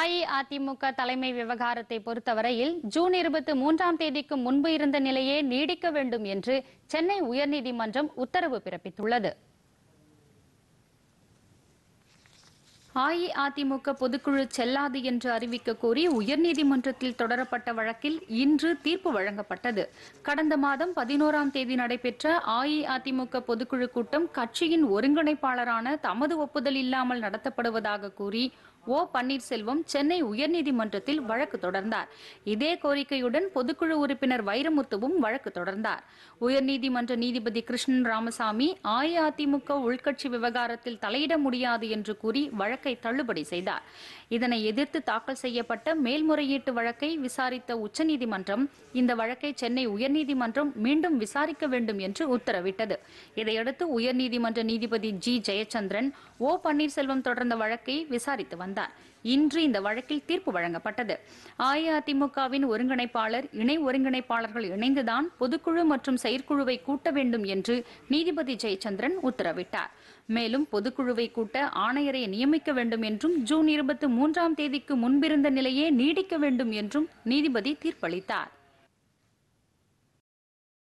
அஇஅதிமுக தலைமை விவகாரத்தை பொறுத்தவரையில் ஜூன் இருபத்தி மூன்றாம் தேதிக்கு முன்பு இருந்த நிலையே நீடிக்க வேண்டும் என்று சென்னை உயர்நீதிமன்றம் உத்தரவு பிறப்பித்துள்ளது அஇஅதிமுக பொதுக்குழு செல்லாது என்று அறிவிக்க கோரி உயர்நீதிமன்றத்தில் தொடரப்பட்ட வழக்கில் இன்று தீர்ப்பு வழங்கப்பட்டது கடந்த மாதம் பதினோராம் தேதி நடைபெற்ற அஇஅதிமுக பொதுக்குழு கூட்டம் கட்சியின் ஒருங்கிணைப்பாளரான தமது ஒப்புதல் இல்லாமல் நடத்தப்படுவதாக கூறி ஓ பன்னீர்செல்வம் சென்னை உயர்நீதிமன்றத்தில் வழக்கு தொடர்ந்தார் இதே கோரிக்கையுடன் பொதுக்குழு உறுப்பினர் வைரமுத்துவும் வழக்கு தொடர்ந்தார் உயர்நீதிமன்ற நீதிபதி கிருஷ்ணன் ராமசாமி அஇஅதிமுக உள்கட்சி விவகாரத்தில் தலையிட முடியாது என்று கூறி வழக்கை தள்ளுபடி செய்தார் இதனை எதிர்த்து தாக்கல் செய்யப்பட்ட மேல்முறையீட்டு வழக்கை விசாரித்த உச்சநீதிமன்றம் இந்த வழக்கை சென்னை உயர்நீதிமன்றம் மீண்டும் விசாரிக்க வேண்டும் என்று உத்தரவிட்டது இதையடுத்து உயர்நீதிமன்ற நீதிபதி ஜி ஜெயச்சந்திரன் ஓ பன்னீர்செல்வம் தொடர்ந்த வழக்கை விசாரித்து வந்தார் வந்தார் இன்று இந்த வழக்கில் தீர்ப்பு வழங்கப்பட்டது அஇஅதிமுகவின் ஒருங்கிணைப்பாளர் இணை ஒருங்கிணைப்பாளர்கள் இணைந்துதான் பொதுக்குழு மற்றும் செயற்குழுவை கூட்ட வேண்டும் என்று நீதிபதி ஜெயச்சந்திரன் உத்தரவிட்டார் மேலும் பொதுக்குழுவை கூட்ட ஆணையரை நியமிக்க வேண்டும் என்றும் ஜூன் இருபத்தி மூன்றாம் தேதிக்கு முன்பிருந்த நிலையே நீடிக்க வேண்டும் என்றும் நீதிபதி தீர்ப்பளித்தார்